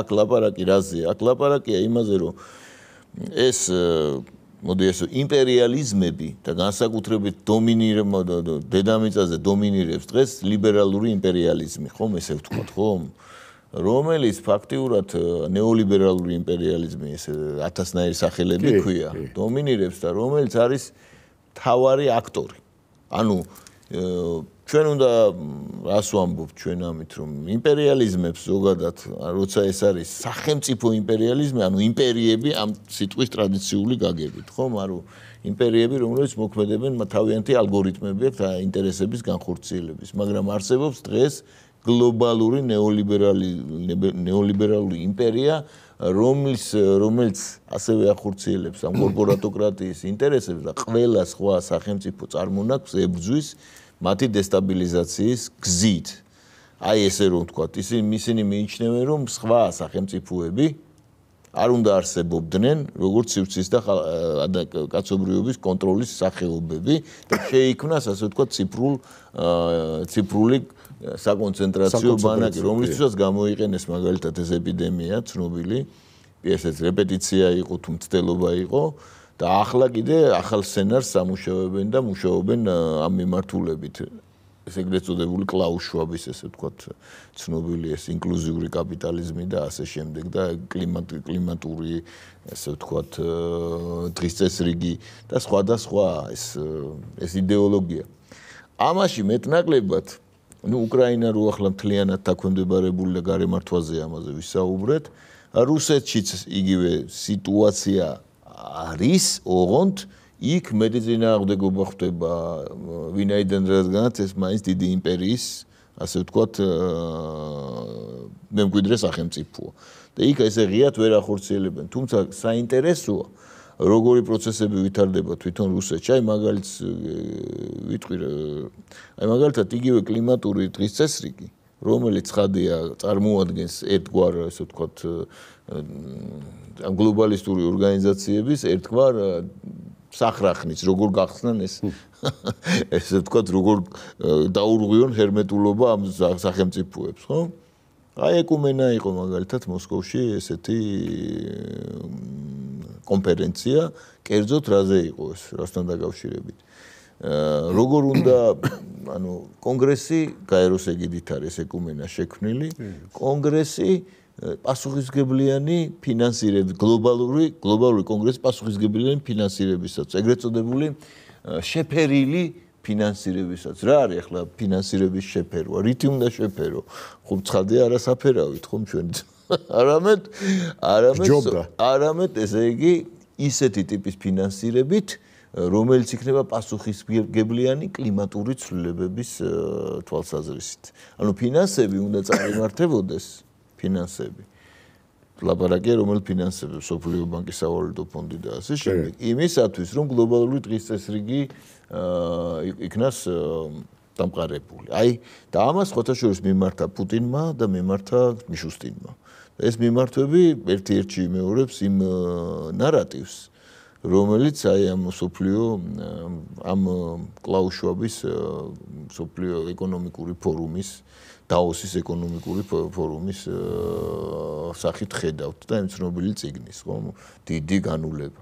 აქ ლაპარაკი რაზე? აქ ლაპარაკია იმაზე, რომ ეს მოდი ეს იმპერიალიზმები და განსაკუთრებით დომინირება დედამიწაზე დომინირებს დღეს ლიბერალური იმპერიალიზმი, ხომ ესე ვთქვა, ხომ? რომელიც ფაქტიურად ნეოლიბერალური იმპერიალიზმი ეს ათასნაირი სახელები ქვია, დომინირებს და რომელიც არის თავარი აქტორი. ანუ ჩვენ უნდა რას ვამბობ ჩვენ ამით რომ იმპერიალიზმებს ზოგადად როცა ეს არის სახელმწიფო იმპერიალიზმი ანუ იმპერიები ამ სიტყვის ტრადიციული გაგებით ხომ არო იმპერიები რომლებიც მოქმედებენ თავიანთი ალგორითმები აქვს ინტერესების განხორციელების მაგრამ არსებობს დღეს გლობალური ნეოლიბერალი ნეოლიბერალური იმპერია რომლის რომელიც ასევე ახორციელებს ამ კორპორატოკრატიის ინტერესებს და ყველა სხვა სახელმწიფო წარმონაქმს ებრძვის მათი დესტაბილიზაციის გზით. აი ესე რომ თქვა, ისინი ისინი მიიჩნევენ, რომ სხვა სახელმწიფოები არ უნდა არსებობდნენ, როგორც ცივცის და კაცობრიობის კონტროლის სახეობები და შეიქმნას ასე თქვა ციფრულ ციფრული საკონცენტრაციო ბანაკი, რომლისთვისაც გამოიყენეს მაგალითად ეს ეპიდემია, ცნობილი ესეც რეპეტიცია იყო თუ მცდელობა იყო და ახლა კიდე ახალ სცენარს ამუშავებენ და მუშაობენ ამ მიმართულებით. ესე გლეცოდებული კлауშუაბის ესე ვთქვათ ცნობილი ეს ინკლუზიური კაპიტალიზმი და ასე შემდეგ და კლიმატ კლიმატური ესე ვთქვათ დღის წესრიგი და სხვა და სხვა ეს ეს идеოლოგია. ამაში მეტნაკლებად ну უკრაინა რო ახლა მთლიანად დაქვემდებარებული და გარემართვაზე ამაზე ვისაუბრეთ რუსეთშიც იგივე სიტუაციაა არის, ოღონდ იქ მედიცინა აღდგობა ხდება ვინაიდან რადგანაც ეს მაინც დიდი იმპერიის ასე ვთქვათ მემკვიდრე სახელმწიფოა. და იქ ესე ღიად ვერ ახორციელებენ, თუმცა საინტერესოა როგორი პროცესები ვითარდება თვითონ რუსეთში. აი მაგალითს ვიტყვი აი მაგალითად იგივე კლიმატური დღის წესრიგი რომელიც ხადია წარმოადგენს ერთგვარ ესე ვთქვათ ამ გლობალისტური ორგანიზაციების ერთგვარ сахрахნის როგორ გახსნან ეს ესე ვთქვათ როგორ დაურღვიონ ჰერმეტულობა ამ სახელმწიფოებს ხო აი ეკუმენა იყო მაგალითად მოსკოვში ესეთი კონფერენცია კერძოდ რაზე იყო ეს რასთან დაკავშირებით როგორ უნდა ანუ კონგრესი გაეროს ეგიდით არის ეკუმენა შექმნილი კონგრესი პასუხისგებლიანი ფინანსირების გლობალური გლობალური კონგრესი პასუხისგებლიანი ფინანსირებისაც ეგრეთ წოდებული შეფერილი ფინანსირებისაც რა არის ახლა ფინანსირების შეფერვა რითი უნდა შეფერო ხო მცხადე არასაფერავით ხო ჩვენ არამედ არამედ არამედ ესე იგი ისეთი ტიპის ფინანსირებით რომელიც იქნება პასუხისგებლიანი კლიმატური ცვლილებების თვალსაზრისით. ანუ ფინანსები უნდა წარიმართებოდეს ფინანსები. ლაბორატორია რომელიც ფინანსებს სოფლიო ბანკის სავალუტო ფონდი და ასე შემდეგ. იმისათვის რომ გლობალური დღის წესრიგი იქნას დამყარებული. აი და ამას ხოთაშორის მიმართა პუტინმა და მიმართა მიშუსტინმა. ეს მიმართვები ერთ-ერთი მეორებს იმ нараტივს რომელიც აი ამ სოფლიო ამ კлауშუბის э, სოფლიო ეკონომიკური ფორუმის დაოსის ეკონომიკური ფორუმის э, სახით ხედავთ და იმ ცნობილი ციგნის ხო დიდი განულება